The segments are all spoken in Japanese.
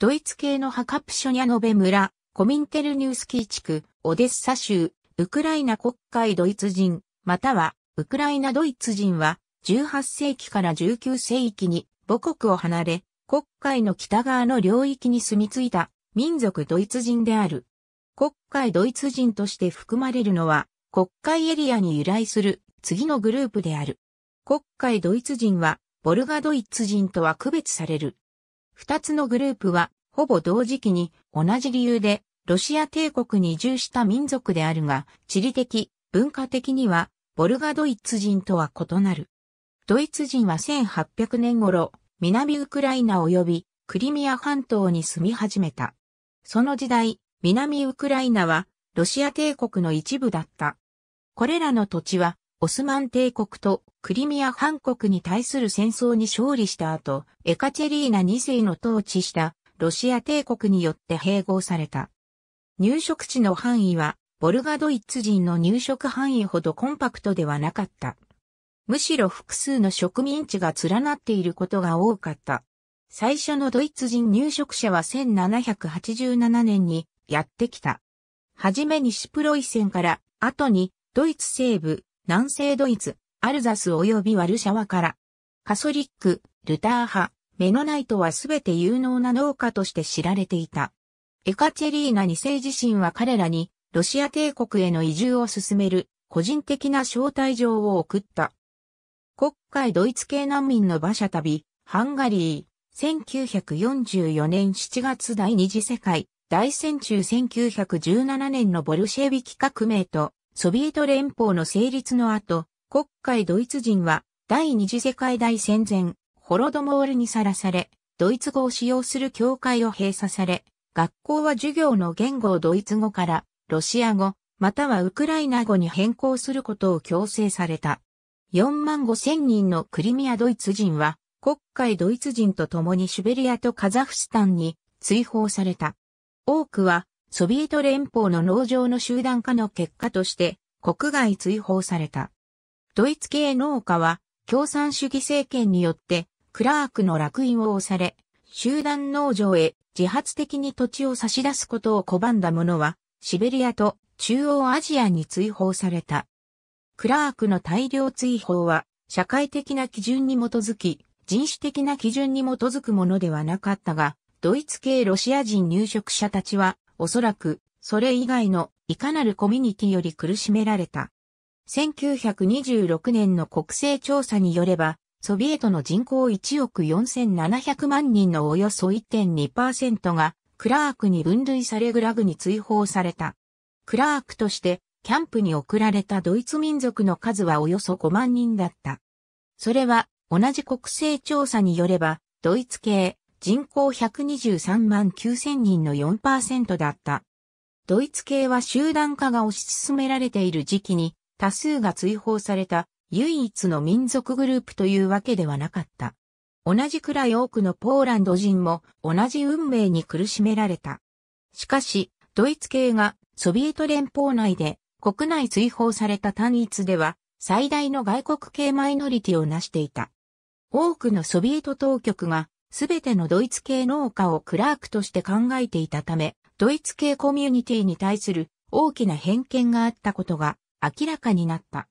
ドイツ系のハカプショニャノベ村、コミンテルニュースキー地区、オデッサ州、ウクライナ国会ドイツ人、または、ウクライナドイツ人は、18世紀から19世紀に母国を離れ、国会の北側の領域に住み着いた民族ドイツ人である。国会ドイツ人として含まれるのは、国会エリアに由来する次のグループである。国会ドイツ人は、ボルガドイツ人とは区別される。二つのグループは、ほぼ同時期に同じ理由でロシア帝国に移住した民族であるが、地理的、文化的には、ボルガドイツ人とは異なる。ドイツ人は1800年頃、南ウクライナ及びクリミア半島に住み始めた。その時代、南ウクライナはロシア帝国の一部だった。これらの土地はオスマン帝国とクリミア半国に対する戦争に勝利した後、エカチェリーナ2世の統治したロシア帝国によって併合された。入植地の範囲は、ボルガドイツ人の入植範囲ほどコンパクトではなかった。むしろ複数の植民地が連なっていることが多かった。最初のドイツ人入植者は1787年にやってきた。はじめにシプロイセンから、後にドイツ西部南西ドイツ、アルザス及びワルシャワから、カソリック、ルター派、メノナイトはすべて有能な農家として知られていた。エカチェリーナ2世自身は彼らに、ロシア帝国への移住を進める、個人的な招待状を送った。国会ドイツ系難民の馬車旅、ハンガリー、1944年7月第二次世界、大戦中1917年のボルシェビキ革命と、ソビエト連邦の成立の後、国会ドイツ人は第二次世界大戦前、ホロドモールにさらされ、ドイツ語を使用する教会を閉鎖され、学校は授業の言語をドイツ語からロシア語、またはウクライナ語に変更することを強制された。4万5千人のクリミアドイツ人は、国会ドイツ人と共にシュベリアとカザフスタンに追放された。多くはソビエト連邦の農場の集団化の結果として国外追放された。ドイツ系農家は共産主義政権によってクラークの落印を押され、集団農場へ自発的に土地を差し出すことを拒んだ者はシベリアと中央アジアに追放された。クラークの大量追放は社会的な基準に基づき人種的な基準に基づくものではなかったが、ドイツ系ロシア人入植者たちはおそらく、それ以外のいかなるコミュニティより苦しめられた。1926年の国勢調査によれば、ソビエトの人口1億4700万人のおよそ1.2%が、クラークに分類されグラグに追放された。クラークとして、キャンプに送られたドイツ民族の数はおよそ5万人だった。それは、同じ国勢調査によれば、ドイツ系、人口123万9000人の4%だった。ドイツ系は集団化が推し進められている時期に多数が追放された唯一の民族グループというわけではなかった。同じくらい多くのポーランド人も同じ運命に苦しめられた。しかし、ドイツ系がソビエト連邦内で国内追放された単一では最大の外国系マイノリティを成していた。多くのソビエト当局がすべてのドイツ系農家をクラークとして考えていたため、ドイツ系コミュニティに対する大きな偏見があったことが明らかになった。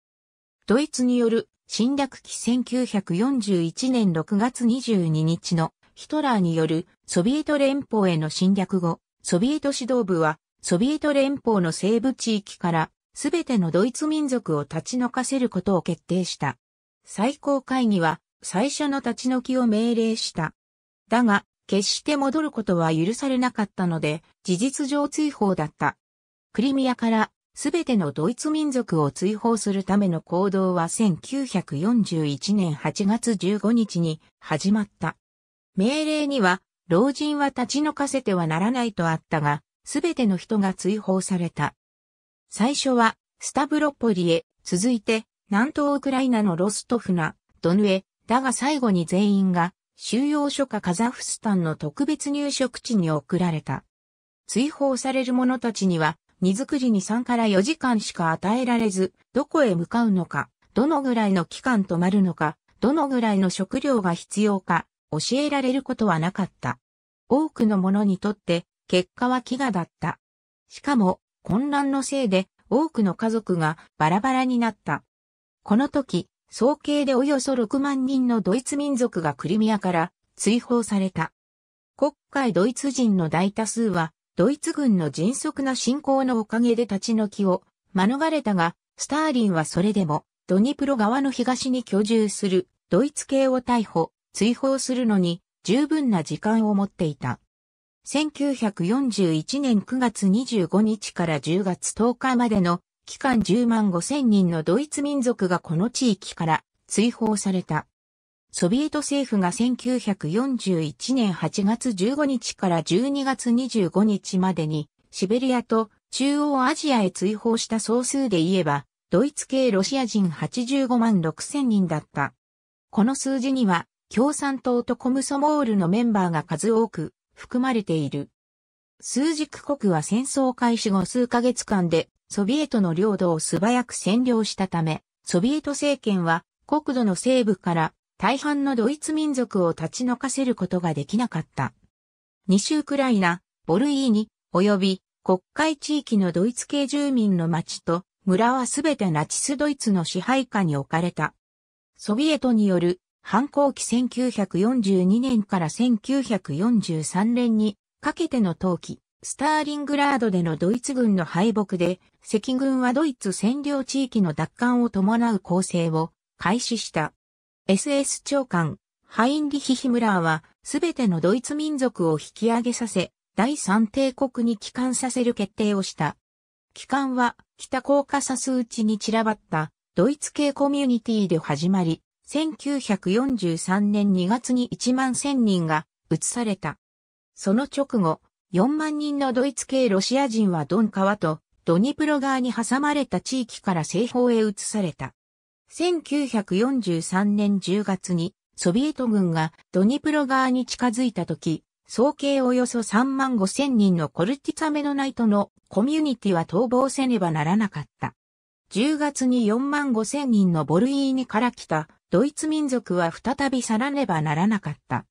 ドイツによる侵略期1941年6月22日のヒトラーによるソビエト連邦への侵略後、ソビエト指導部はソビエト連邦の西部地域からすべてのドイツ民族を立ち退かせることを決定した。最高会議は最初の立ち退きを命令した。だが、決して戻ることは許されなかったので、事実上追放だった。クリミアからすべてのドイツ民族を追放するための行動は1941年8月15日に始まった。命令には、老人は立ち退かせてはならないとあったが、すべての人が追放された。最初は、スタブロポリへ、続いて、南東ウクライナのロストフナ、ドヌエ、だが最後に全員が収容所かカザフスタンの特別入植地に送られた。追放される者たちには、荷造りに3から4時間しか与えられず、どこへ向かうのか、どのぐらいの期間止まるのか、どのぐらいの食料が必要か、教えられることはなかった。多くの者にとって、結果は飢餓だった。しかも、混乱のせいで、多くの家族がバラバラになった。この時、総計でおよそ6万人のドイツ民族がクリミアから追放された。国会ドイツ人の大多数は、ドイツ軍の迅速な侵攻のおかげで立ち退きを免れたが、スターリンはそれでも、ドニプロ側の東に居住するドイツ系を逮捕、追放するのに十分な時間を持っていた。1941年9月25日から10月10日までの期間10万5千人のドイツ民族がこの地域から追放された。ソビエト政府が1941年8月15日から12月25日までにシベリアと中央アジアへ追放した総数で言えば、ドイツ系ロシア人85万6千人だった。この数字には、共産党とコムソモールのメンバーが数多く含まれている。枢軸国は戦争開始後数ヶ月間でソビエトの領土を素早く占領したため、ソビエト政権は国土の西部から大半のドイツ民族を立ち退かせることができなかった。西ウクライナ、ボルイーニ、及び国会地域のドイツ系住民の町と村はすべてナチスドイツの支配下に置かれた。ソビエトによる反抗期1942年から1943年にかけての冬季、スターリングラードでのドイツ軍の敗北で、赤軍はドイツ占領地域の奪還を伴う攻勢を開始した。SS 長官、ハインリヒ・ヒムラーは、すべてのドイツ民族を引き上げさせ、第三帝国に帰還させる決定をした。帰還は、北高カサスちに散らばった、ドイツ系コミュニティで始まり、1943年2月に1万1000人が移された。その直後、4万人のドイツ系ロシア人はドン川とドニプロ川に挟まれた地域から西方へ移された。1943年10月にソビエト軍がドニプロ川に近づいた時、総計およそ3万5千人のコルティツァメノナイトのコミュニティは逃亡せねばならなかった。10月に4万5千人のボルイーニから来たドイツ民族は再び去らねばならなかった。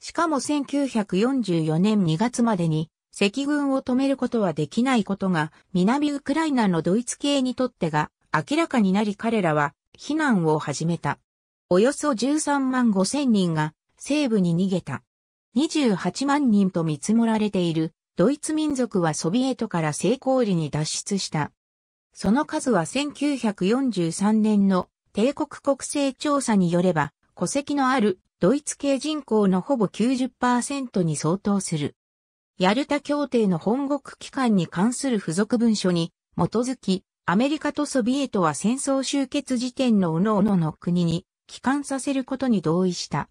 しかも1944年2月までに、赤軍を止めることはできないことが、南ウクライナのドイツ系にとってが、明らかになり彼らは、避難を始めた。およそ13万5千人が、西部に逃げた。28万人と見積もられている、ドイツ民族はソビエトから成功裏に脱出した。その数は1943年の帝国国勢調査によれば、戸籍のあるドイツ系人口のほぼ90%に相当する。ヤルタ協定の本国機関に関する付属文書に基づき、アメリカとソビエトは戦争終結時点の各々の国に帰還させることに同意した。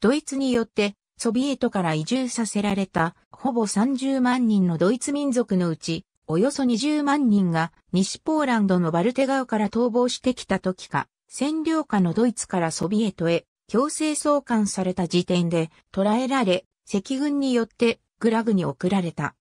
ドイツによってソビエトから移住させられたほぼ30万人のドイツ民族のうち、およそ20万人が西ポーランドのバルテ川から逃亡してきた時か、占領下のドイツからソビエトへ強制送還された時点で捕らえられ、赤軍によってグラグに送られた。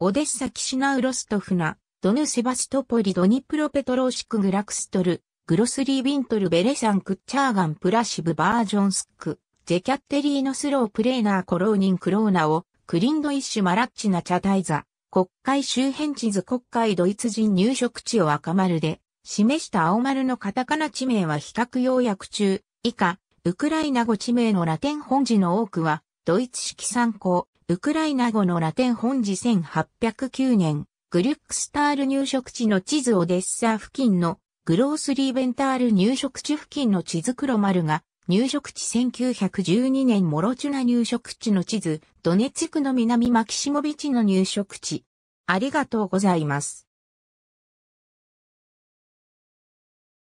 オデッサ・キシナウロストフナ、ドヌ・セバストポリ・ドニプロ・ペトローシク・グラクストル、グロスリー・ビントル・ベレサン・クッチャーガン・プラシブ・バージョンスク、ジェキャッテリーノ・スロー・プレーナー・コローニン・クローナを、クリンド・イッシュ・マラッチナ・チャタイザ、国会周辺地図国会ドイツ人入植地を赤丸で、示した青丸のカタカナ地名は比較要約中、以下、ウクライナ語地名のラテン本字の多くは、ドイツ式参考、ウクライナ語のラテン本字1809年、グリュックスタール入植地の地図オデッサ付近のグロースリーベンタール入植地付近の地図黒丸が、入植地1912年モロチュナ入植地の地図、ドネツクの南マキシモビチの入植地。ありがとうございます。